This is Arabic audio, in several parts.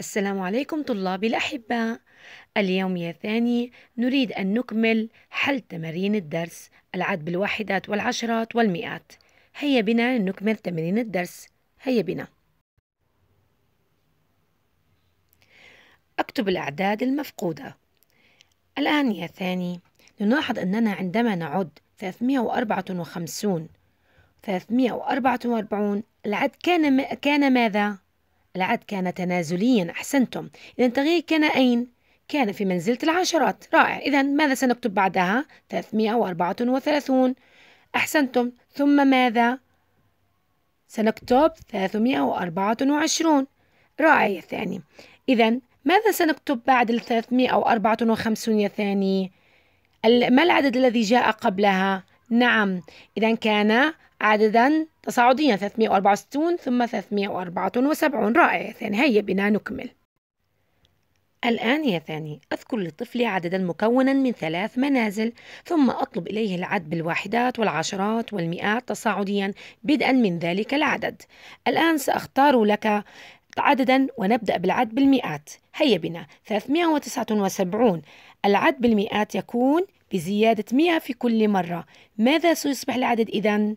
السلام عليكم طلابي الأحباء اليوم يا ثاني نريد أن نكمل حل تمارين الدرس العد بالواحدات والعشرات والمئات هيا بنا نكمل تمرين الدرس هيا بنا أكتب الأعداد المفقودة الآن يا ثاني نلاحظ أننا عندما نعد 354 344 العد كان, كان ماذا؟ العد كان تنازليا أحسنتم إذا التغيير كان أين؟ كان في منزلة العشرات رائع إذا ماذا سنكتب بعدها؟ 334 أحسنتم ثم ماذا؟ سنكتب 324 رائع يا ثاني إذا ماذا سنكتب بعد ال 354 يا ثاني؟ ما العدد الذي جاء قبلها؟ نعم إذا كان عددا تصاعديا 364 ثم 374 رائع يا ثاني هيا بنا نكمل الآن يا ثاني أذكر لطفلي عددا مكونا من ثلاث منازل ثم أطلب إليه العد بالواحدات والعشرات والمئات تصاعديا بدءا من ذلك العدد الآن سأختار لك عددا ونبدأ بالعد بالمئات هيا بنا 379 العد بالمئات يكون بزيادة 100 في كل مرة ماذا سيصبح العدد إذن؟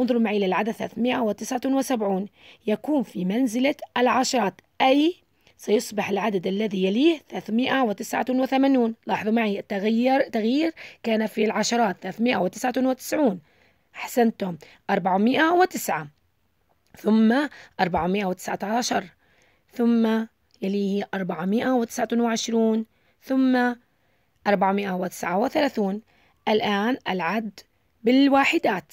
انظروا معي للعدد 379 يكون في منزلة العشرات أي سيصبح العدد الذي يليه 389 لاحظوا معي التغير تغيير كان في العشرات 399 أحسنتم 409 ثم 419 ثم يليه 429 ثم 439 الآن العد بالواحدات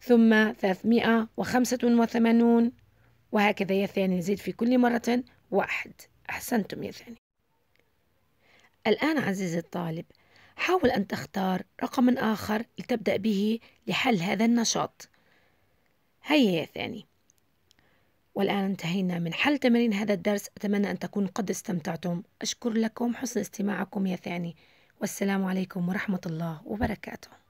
ثم 385 وهكذا يا ثاني نزيد في كل مرة واحد أحسنتم يا ثاني الآن عزيزي الطالب حاول أن تختار رقما آخر لتبدأ به لحل هذا النشاط هيا يا ثاني والآن انتهينا من حل تمارين هذا الدرس أتمنى أن تكونوا قد استمتعتم أشكر لكم حسن استماعكم يا ثاني والسلام عليكم ورحمة الله وبركاته